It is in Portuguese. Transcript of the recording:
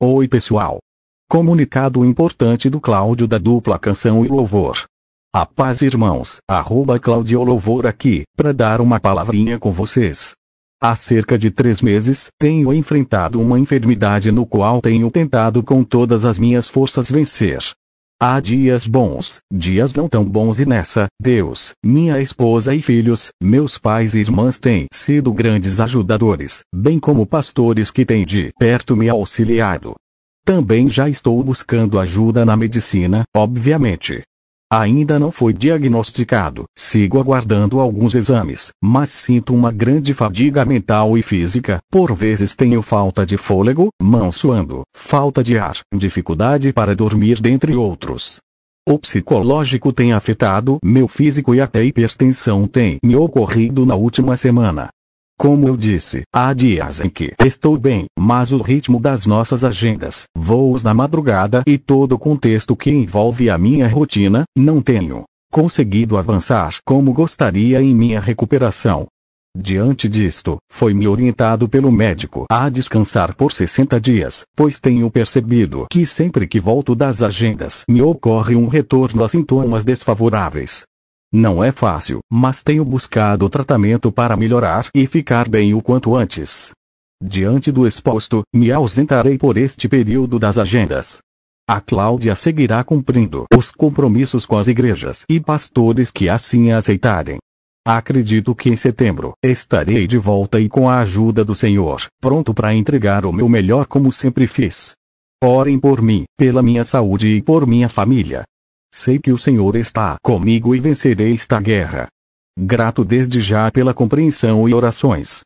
Oi pessoal. Comunicado importante do Cláudio da dupla Canção e Louvor. A paz irmãos, arroba Cláudio Louvor aqui, para dar uma palavrinha com vocês. Há cerca de três meses, tenho enfrentado uma enfermidade no qual tenho tentado com todas as minhas forças vencer. Há dias bons, dias não tão bons e nessa, Deus, minha esposa e filhos, meus pais e irmãs têm sido grandes ajudadores, bem como pastores que têm de perto me auxiliado. Também já estou buscando ajuda na medicina, obviamente. Ainda não foi diagnosticado. Sigo aguardando alguns exames, mas sinto uma grande fadiga mental e física. Por vezes tenho falta de fôlego, mão suando, falta de ar, dificuldade para dormir, dentre outros. O psicológico tem afetado meu físico e até hipertensão tem me ocorrido na última semana. Como eu disse, há dias em que estou bem, mas o ritmo das nossas agendas, voos na madrugada e todo o contexto que envolve a minha rotina, não tenho conseguido avançar como gostaria em minha recuperação. Diante disto, foi-me orientado pelo médico a descansar por 60 dias, pois tenho percebido que sempre que volto das agendas me ocorre um retorno a sintomas desfavoráveis. Não é fácil, mas tenho buscado tratamento para melhorar e ficar bem o quanto antes. Diante do exposto, me ausentarei por este período das agendas. A Cláudia seguirá cumprindo os compromissos com as igrejas e pastores que assim a aceitarem. Acredito que em setembro estarei de volta e com a ajuda do Senhor, pronto para entregar o meu melhor como sempre fiz. Orem por mim, pela minha saúde e por minha família. Sei que o Senhor está comigo e vencerei esta guerra. Grato desde já pela compreensão e orações.